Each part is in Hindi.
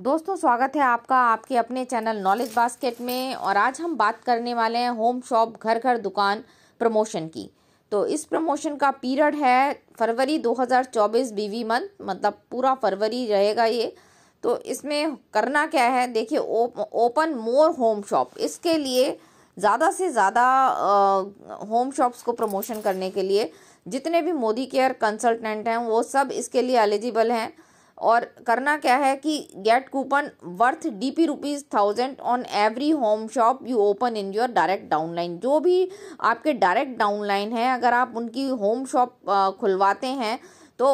दोस्तों स्वागत है आपका आपके अपने चैनल नॉलेज बास्केट में और आज हम बात करने वाले हैं होम शॉप घर घर दुकान प्रमोशन की तो इस प्रमोशन का पीरियड है फरवरी 2024 बीवी मंथ मतलब पूरा फरवरी रहेगा ये तो इसमें करना क्या है देखिए ओपन मोर होम शॉप इसके लिए ज़्यादा से ज़्यादा होम शॉप्स को प्रमोशन करने के लिए जितने भी मोदी केयर कंसल्टेंट हैं वो सब इसके लिए एलिजिबल हैं और करना क्या है कि get coupon worth D P rupees thousand on every home shop you open in your direct downline जो भी आपके डायरेक्ट डाउनलाइन है अगर आप उनकी होम शॉप खुलवाते हैं तो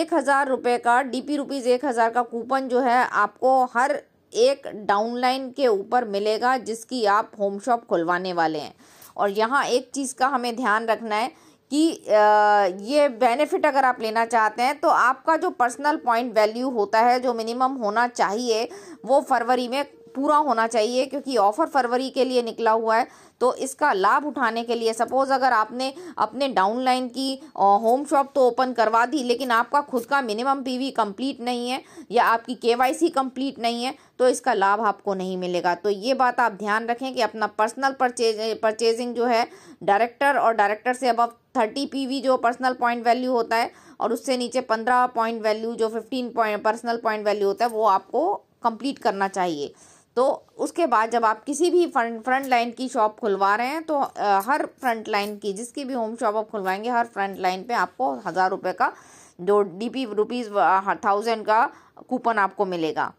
एक हज़ार रुपये का डी पी रुपीज़ एक हज़ार का कूपन जो है आपको हर एक डाउनलाइन के ऊपर मिलेगा जिसकी आप होम शॉप खुलवाने वाले हैं और यहाँ एक चीज़ का हमें ध्यान रखना है कि ये बेनिफिट अगर आप लेना चाहते हैं तो आपका जो पर्सनल पॉइंट वैल्यू होता है जो मिनिमम होना चाहिए वो फरवरी में पूरा होना चाहिए क्योंकि ऑफ़र फरवरी के लिए निकला हुआ है तो इसका लाभ उठाने के लिए सपोज़ अगर आपने अपने डाउनलाइन की होम शॉप तो ओपन करवा दी लेकिन आपका खुद का मिनिमम पीवी कंप्लीट नहीं है या आपकी केवाईसी कंप्लीट नहीं है तो इसका लाभ आपको नहीं मिलेगा तो ये बात आप ध्यान रखें कि अपना पर्सनल परचेज परचेजिंग जो है डायरेक्टर और डायरेक्टर से अब थर्टी पी जो पर्सनल पॉइंट वैल्यू होता है और उससे नीचे पंद्रह पॉइंट वैल्यू जो fifteen point personal point value होता है वो आपको कंप्लीट करना चाहिए तो उसके बाद जब आप किसी भी फ्रंट फ्रंट लाइन की शॉप खुलवा रहे हैं तो आ, हर फ्रंट लाइन की जिसकी भी होम शॉप आप खुलवाएंगे हर फ्रंट लाइन पे आपको हज़ार रुपये का जो डी पी रुपीज़ थाउजेंड का कूपन आपको मिलेगा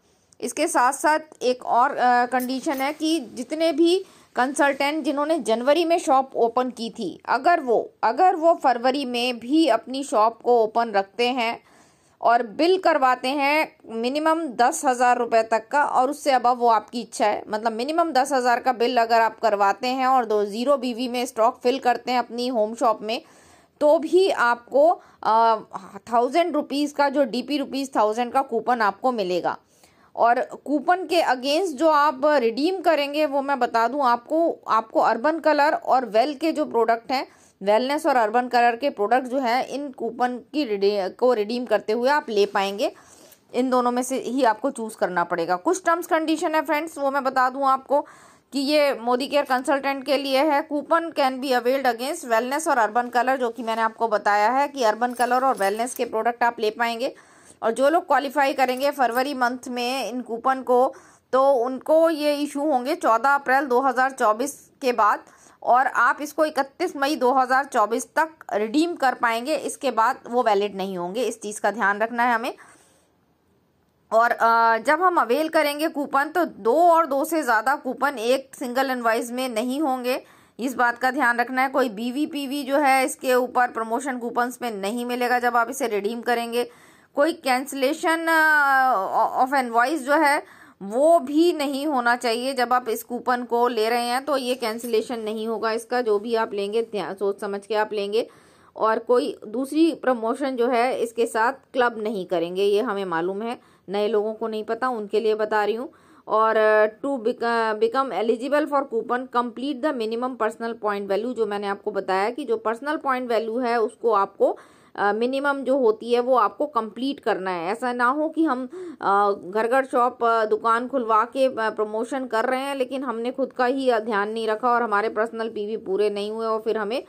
इसके साथ साथ एक और कंडीशन है कि जितने भी कंसल्टेंट जिन्होंने जनवरी में शॉप ओपन की थी अगर वो अगर वो फरवरी में भी अपनी शॉप को ओपन रखते हैं और बिल करवाते हैं मिनिमम दस हज़ार रुपये तक का और उससे अबव वो आपकी इच्छा है मतलब मिनिमम दस हज़ार का बिल अगर आप करवाते हैं और दो ज़ीरो बीवी में स्टॉक फिल करते हैं अपनी होम शॉप में तो भी आपको थाउजेंड रुपीज़ का जो डी पी रुपीज़ थाउजेंड का कूपन आपको मिलेगा और कूपन के अगेंस्ट जो आप रिडीम करेंगे वो मैं बता दूं आपको आपको अर्बन कलर और वेल के जो प्रोडक्ट हैं वेलनेस और अर्बन कलर के प्रोडक्ट जो हैं इन कूपन की रिडी, को रिडीम करते हुए आप ले पाएंगे इन दोनों में से ही आपको चूज़ करना पड़ेगा कुछ टर्म्स कंडीशन है फ्रेंड्स वो मैं बता दूँ आपको कि ये मोदी केयर कंसल्टेंट के लिए है coupon can be availed against wellness और अर्बन कलर जो कि मैंने आपको बताया है कि अर्बन कलर और वेलनेस के प्रोडक्ट आप ले पाएंगे और जो लोग क्वालिफाई करेंगे फरवरी मंथ में इन कूपन को तो उनको ये इशू होंगे 14 अप्रैल 2024 के बाद और आप इसको 31 मई 2024 तक रिडीम कर पाएंगे इसके बाद वो वैलिड नहीं होंगे इस चीज़ का ध्यान रखना है हमें और जब हम अवेल करेंगे कूपन तो दो और दो से ज़्यादा कूपन एक सिंगल इनवाइस में नहीं होंगे इस बात का ध्यान रखना है कोई बी जो है इसके ऊपर प्रमोशन कूपन्स में नहीं मिलेगा जब आप इसे रिडीम करेंगे कोई कैंसलेशन ऑफ एन वॉइस जो है वो भी नहीं होना चाहिए जब आप इस कूपन को ले रहे हैं तो ये कैंसिलेशन नहीं होगा इसका जो भी आप लेंगे ध्यान सोच समझ के आप लेंगे और कोई दूसरी प्रमोशन जो है इसके साथ क्लब नहीं करेंगे ये हमें मालूम है नए लोगों को नहीं पता उनके लिए बता रही हूँ और to become eligible for coupon complete the minimum personal point value जो मैंने आपको बताया कि जो पर्सनल पॉइंट वैल्यू है उसको आपको मिनिमम जो होती है वो आपको कंप्लीट करना है ऐसा ना हो कि हम घर घर शॉप दुकान खुलवा के प्रमोशन कर रहे हैं लेकिन हमने खुद का ही ध्यान नहीं रखा और हमारे पर्सनल पीवी पूरे नहीं हुए और फिर हमें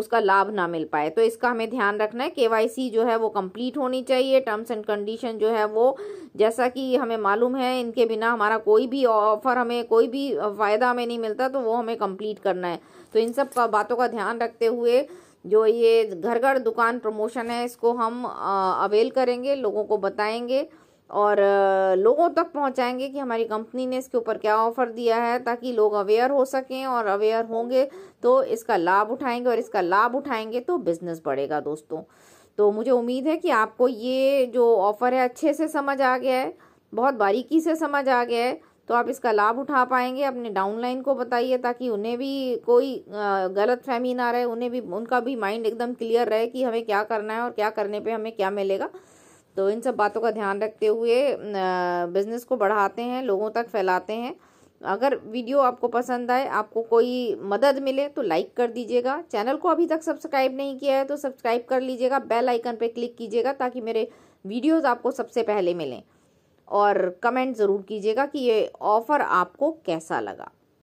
उसका लाभ ना मिल पाए तो इसका हमें ध्यान रखना है केवाईसी जो है वो कंप्लीट होनी चाहिए टर्म्स एंड कंडीशन जो है वो जैसा कि हमें मालूम है इनके बिना हमारा कोई भी ऑफर हमें कोई भी फ़ायदा हमें नहीं मिलता तो वो हमें कंप्लीट करना है तो इन सब का बातों का ध्यान रखते हुए जो ये घर घर दुकान प्रमोशन है इसको हम अवेल करेंगे लोगों को बताएंगे और लोगों तक पहुंचाएंगे कि हमारी कंपनी ने इसके ऊपर क्या ऑफर दिया है ताकि लोग अवेयर हो सकें और अवेयर होंगे तो इसका लाभ उठाएंगे और इसका लाभ उठाएंगे तो बिज़नेस बढ़ेगा दोस्तों तो मुझे उम्मीद है कि आपको ये जो ऑफ़र है अच्छे से समझ आ गया है बहुत बारीकी से समझ आ गया है तो आप इसका लाभ उठा पाएंगे अपने डाउनलाइन को बताइए ताकि उन्हें भी कोई गलत फहमी ना रहे उन्हें भी उनका भी माइंड एकदम क्लियर रहे कि हमें क्या करना है और क्या करने पे हमें क्या मिलेगा तो इन सब बातों का ध्यान रखते हुए बिज़नेस को बढ़ाते हैं लोगों तक फैलाते हैं अगर वीडियो आपको पसंद आए आपको कोई मदद मिले तो लाइक कर दीजिएगा चैनल को अभी तक सब्सक्राइब नहीं किया है तो सब्सक्राइब कर लीजिएगा बेल आइकन पर क्लिक कीजिएगा ताकि मेरे वीडियोज़ आपको सबसे पहले मिलें और कमेंट ज़रूर कीजिएगा कि ये ऑफ़र आपको कैसा लगा